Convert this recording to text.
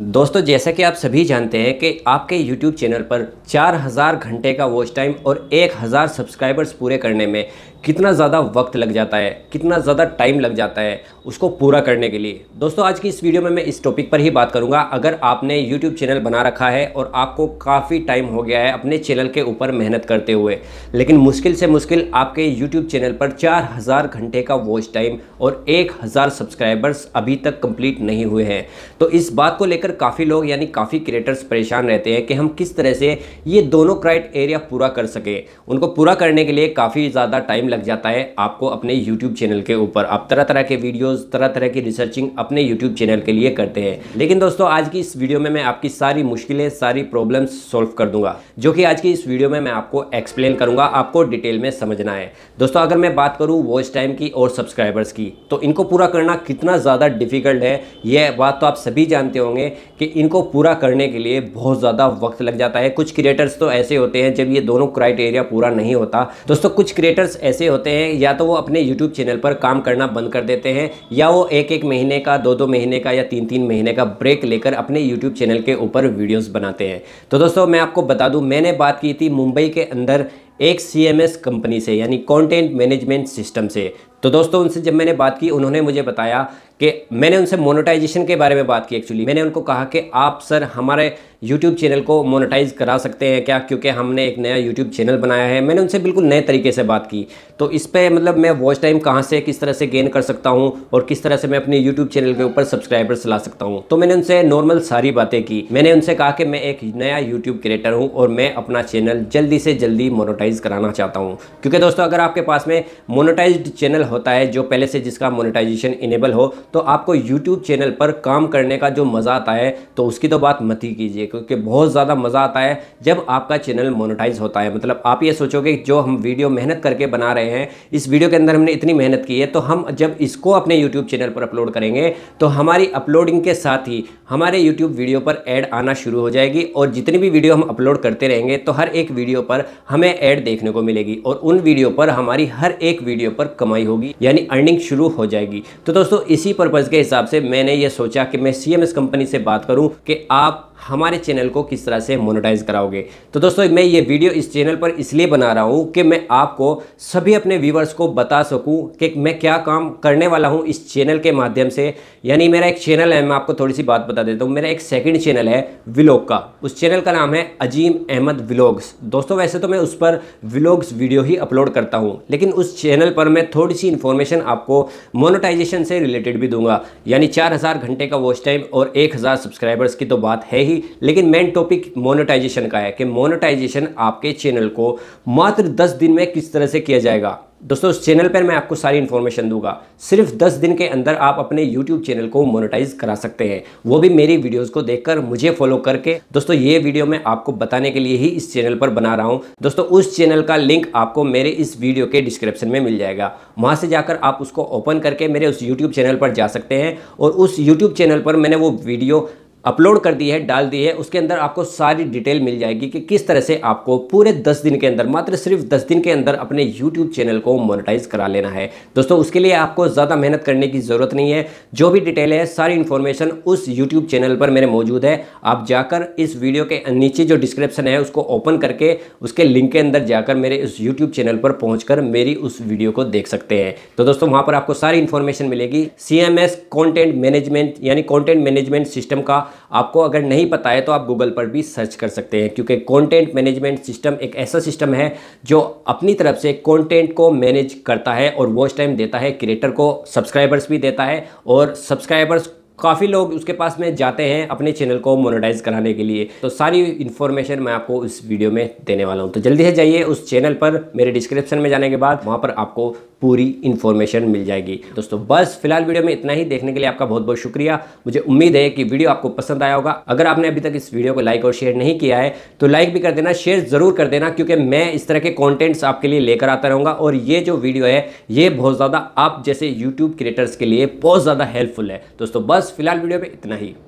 दोस्तों जैसा कि आप सभी जानते हैं कि आपके YouTube चैनल पर 4000 घंटे का वॉच टाइम और 1000 सब्सक्राइबर्स पूरे करने में कितना ज़्यादा वक्त लग जाता है कितना ज़्यादा टाइम लग जाता है उसको पूरा करने के लिए दोस्तों आज की इस वीडियो में मैं इस टॉपिक पर ही बात करूंगा अगर आपने यूट्यूब चैनल बना रखा है और आपको काफ़ी टाइम हो गया है अपने चैनल के ऊपर मेहनत करते हुए लेकिन मुश्किल से मुश्किल आपके यूट्यूब चैनल पर चार हज़ार घंटे का वॉच टाइम और एक हज़ार सब्सक्राइबर्स अभी तक कंप्लीट नहीं हुए हैं तो इस बात को लेकर काफ़ी लोग यानी काफ़ी क्रिएटर्स परेशान रहते हैं कि हम किस तरह से ये दोनों क्राइट एरिया पूरा कर सकें उनको पूरा करने के लिए काफ़ी ज़्यादा टाइम लग जाता है आपको अपने यूट्यूब चैनल के ऊपर आप तरह तरह के वीडियोज़ तरह तरह की रिसर्चिंग अपने यूट्यूब चैनल के लिए करते हैं लेकिन दोस्तों आज की इस वीडियो में मैं आपकी सारी मुश्किलें सारी प्रॉब्लम्स सॉल्व कर दूंगा जो कि आज की इस वीडियो में मैं आपको एक्सप्लेन करूंगा आपको डिटेल में समझना है दोस्तों अगर मैं बात करूँ वॉइस टाइम की और सब्सक्राइबर्स की तो इनको पूरा करना कितना ज़्यादा डिफिकल्ट है यह बात तो आप सभी जानते होंगे कि इनको पूरा करने के लिए बहुत ज़्यादा वक्त लग जाता है कुछ क्रिएटर्स तो ऐसे होते हैं जब ये दोनों क्राइटेरिया पूरा नहीं होता दोस्तों कुछ क्रिएटर्स ऐसे ऐसे होते हैं या तो वो अपने यूट्यूब चैनल पर काम करना बंद कर देते हैं या वो एक एक महीने का दो दो महीने का या तीन तीन महीने का ब्रेक लेकर अपने यूट्यूब चैनल के ऊपर वीडियोस बनाते हैं तो दोस्तों मैं आपको बता दूं मैंने बात की थी मुंबई के अंदर एक सीएमएस कंपनी से यानी कंटेंट मैनेजमेंट सिस्टम से तो दोस्तों उनसे जब मैंने बात की उन्होंने मुझे बताया कि मैंने उनसे मोनेटाइजेशन के बारे में बात की एक्चुअली मैंने उनको कहा कि आप सर हमारे यूट्यूब चैनल को मोनेटाइज करा सकते हैं क्या क्योंकि हमने एक नया यूट्यूब चैनल बनाया है मैंने उनसे बिल्कुल नए तरीके से बात की तो इस पर मतलब मैं वॉच टाइम कहाँ से किस तरह से गेन कर सकता हूँ और किस तरह से मैं अपने यूट्यूब चैनल के ऊपर सब्सक्राइबर्स ला सकता हूँ तो मैंने उनसे नॉर्मल सारी बातें की मैंने उनसे कहा कि मैं एक नया यूट्यूब क्रिएटर हूँ और मैं अपना चैनल जल्दी से जल्दी मोनोटाइज मोनेटाइज कराना चाहता हूँ क्योंकि दोस्तों अगर आपके पास में मोनोटाइज चैनल होता है जो पहले से जिसका मोनेटाइजेशन इनेबल हो तो आपको यूट्यूब चैनल पर काम करने का जो मज़ा आता है तो उसकी तो बात मत ही कीजिए क्योंकि बहुत ज़्यादा मज़ा आता है जब आपका चैनल मोनोटाइज होता है मतलब आप ये सोचोगे जो हम वीडियो मेहनत करके बना रहे हैं इस वीडियो के अंदर हमने इतनी मेहनत की है तो हम जब इसको अपने यूट्यूब चैनल पर अपलोड करेंगे तो हमारी अपलोडिंग के साथ ही हमारे यूट्यूब वीडियो पर एड आना शुरू हो जाएगी और जितनी भी वीडियो हम अपलोड करते रहेंगे तो हर एक वीडियो पर हमें एड एड देखने को मिलेगी और उन वीडियो पर हमारी हर एक वीडियो पर कमाई होगी यानी अर्निंग शुरू हो जाएगी तो दोस्तों इसी पर्पज़ के हिसाब से मैंने ये सोचा कि मैं सी कंपनी से बात करूँ कि आप हमारे चैनल को किस तरह से मोनेटाइज कराओगे तो दोस्तों मैं ये वीडियो इस चैनल पर इसलिए बना रहा हूँ कि मैं आपको सभी अपने व्यूवर्स को बता सकूँ कि मैं क्या काम करने वाला हूँ इस चैनल के माध्यम से यानी मेरा एक चैनल है मैं आपको थोड़ी सी बात बता देता हूँ मेरा एक सेकेंड चैनल है विलोक का उस चैनल का नाम है अजीम अहमद विलोग्स दोस्तों वैसे तो मैं उस पर विलोग्स वीडियो ही अपलोड करता हूँ लेकिन उस चैनल पर मैं थोड़ी सी इन्फॉर्मेशन आपको मोनोटाइजेशन से रिलेटेड भी दूंगा यानी चार घंटे का वॉच टाइम और एक सब्सक्राइबर्स की तो बात है ही लेकिन मेन टॉपिक मोनेटाइजेशन का है कि मोनेटाइजेशन आपके चैनल को मात्र दस दिन में किस तरह से किया जाएगा दोस्तों उस चैनल पर मैं आपको सारी इन्फॉर्मेशन दूंगा सिर्फ 10 दिन के अंदर आप अपने YouTube चैनल को मोनेटाइज करा सकते हैं वो भी मेरी वीडियोस को देखकर मुझे फॉलो करके दोस्तों ये वीडियो मैं आपको बताने के लिए ही इस चैनल पर बना रहा हूँ दोस्तों उस चैनल का लिंक आपको मेरे इस वीडियो के डिस्क्रिप्शन में मिल जाएगा वहाँ से जाकर आप उसको ओपन करके मेरे उस यूट्यूब चैनल पर जा सकते हैं और उस यूट्यूब चैनल पर मैंने वो वीडियो अपलोड कर दी है डाल दी है उसके अंदर आपको सारी डिटेल मिल जाएगी कि किस तरह से आपको पूरे दस दिन के अंदर मात्र सिर्फ दस दिन के अंदर अपने यूट्यूब चैनल को मोनिटाइज करा लेना है दोस्तों उसके लिए आपको ज़्यादा मेहनत करने की ज़रूरत नहीं है जो भी डिटेल है सारी इन्फॉर्मेशन उस यूट्यूब चैनल पर मेरे मौजूद है आप जाकर इस वीडियो के नीचे जो डिस्क्रिप्शन है उसको ओपन करके उसके लिंक के अंदर जाकर मेरे उस यूट्यूब चैनल पर पहुँच मेरी उस वीडियो को देख सकते हैं तो दोस्तों वहाँ पर आपको सारी इन्फॉर्मेशन मिलेगी सी एम एस मैनेजमेंट यानी कॉन्टेंट मैनेजमेंट सिस्टम का आपको अगर नहीं पता है तो आप गूगल पर भी सर्च कर सकते हैं क्योंकि कंटेंट मैनेजमेंट सिस्टम एक ऐसा सिस्टम है जो अपनी तरफ से कंटेंट को मैनेज करता है और वॉच टाइम देता है क्रिएटर को सब्सक्राइबर्स भी देता है और सब्सक्राइबर्स काफ़ी लोग उसके पास में जाते हैं अपने चैनल को मोनेटाइज कराने के लिए तो सारी इन्फॉर्मेशन मैं आपको इस वीडियो में देने वाला हूँ तो जल्दी से जाइए उस चैनल पर मेरे डिस्क्रिप्शन में जाने के बाद वहाँ पर आपको पूरी इन्फॉर्मेशन मिल जाएगी दोस्तों बस फिलहाल वीडियो में इतना ही देखने के लिए आपका बहुत बहुत शुक्रिया मुझे उम्मीद है कि वीडियो आपको पसंद आया होगा अगर आपने अभी तक इस वीडियो को लाइक और शेयर नहीं किया है तो लाइक भी कर देना शेयर ज़रूर कर देना क्योंकि मैं इस तरह के कॉन्टेंट्स आपके लिए लेकर आता रहूँगा और ये जो वीडियो है ये बहुत ज़्यादा आप जैसे यूट्यूब क्रिएटर्स के लिए बहुत ज़्यादा हेल्पफुल है दोस्तों बस फिलहाल वीडियो में इतना ही